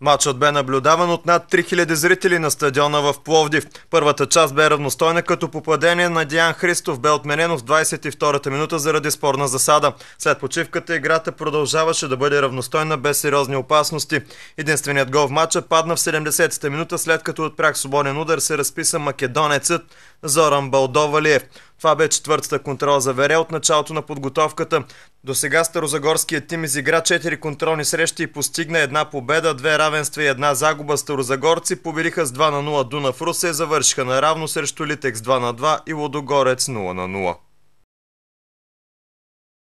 Матчът бе наблюдаван от над 3000 зрители на стадиона в Пловдив. Първата част бе равностойна, като попадение на Диан Христов бе отменено в 22-та минута заради спорна засада. След почивката играта продължаваше да бъде равностойна без сериозни опасности. Единственият гол в матча падна в 70-та минута, след като от пряк свободен удар се разписа македонецът Зоран Балдовалиев. Това бе четвъртата контрола за Вере от началото на подготовката. До сега Старозагорският тим изигра 4 контролни срещи и постигна една победа, две равенства и една загуба. Старозагорци победиха с 2 на 0 Дунав Русе, завършиха наравно срещу Литекс 2 на 2 и Лодогорец 0 на 0.